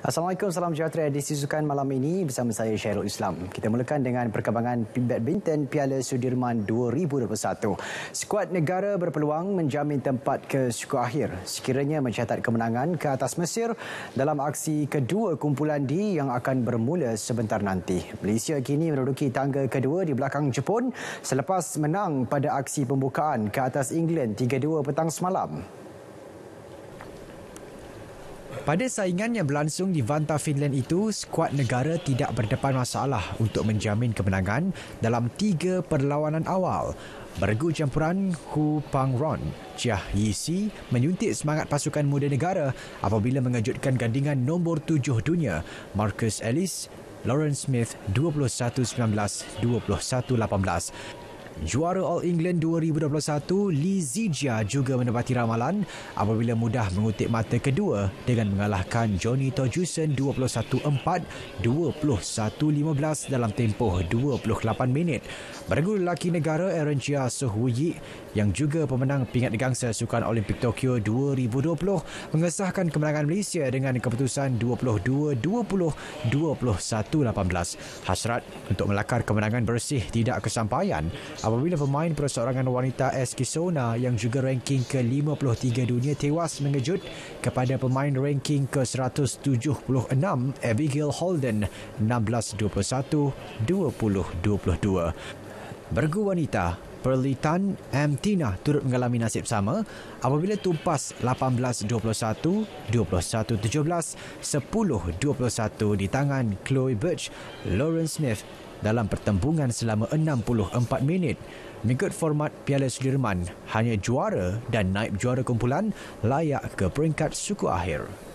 Assalamualaikum, salam sejahtera edisi Sukan malam ini bersama saya Syairul Islam. Kita mulakan dengan perkembangan Binten Piala Sudirman 2021. Skuad negara berpeluang menjamin tempat ke suku akhir sekiranya mencatat kemenangan ke atas Mesir dalam aksi kedua kumpulan D yang akan bermula sebentar nanti. Malaysia kini menduduki tangga kedua di belakang Jepun selepas menang pada aksi pembukaan ke atas England 3-2 petang semalam. Pada saingan yang berlangsung di Vanta Finland itu, skuad negara tidak berdepan masalah untuk menjamin kemenangan dalam tiga perlawanan awal. Bergu campuran Hu Pangron, Chiah Yi Si menyuntik semangat pasukan muda negara apabila mengejutkan gandingan nombor tujuh dunia Marcus Ellis, Lawrence Smith 21-19, 21-18. Juara All England 2021, Lee Zijia juga menepati ramalan apabila mudah mengutip mata kedua dengan mengalahkan Johnny Tojusen 21-4, 21-15 dalam tempoh 28 minit. Beregu lelaki negara Aaron Chia Sohuyi yang juga pemenang pingat gangsa Sukan Olimpik Tokyo 2020 mengesahkan kemenangan Malaysia dengan keputusan 22-20, 21-18. Hasrat untuk melakar kemenangan bersih tidak kesampaian apabila pemain perseorangan wanita SK Sona yang juga ranking ke-53 dunia tewas mengejut kepada pemain ranking ke-176 Abigail Holden 16-21 20-22. Bergu wanita, Perli Tan M. Tina turut mengalami nasib sama apabila tumpas 18-21, 21-17, 10-21 di tangan Chloe Birch, Lauren Smith dalam pertembungan selama 64 minit. Mengikut format Piala Sudirman, hanya juara dan naib juara kumpulan layak ke peringkat suku akhir.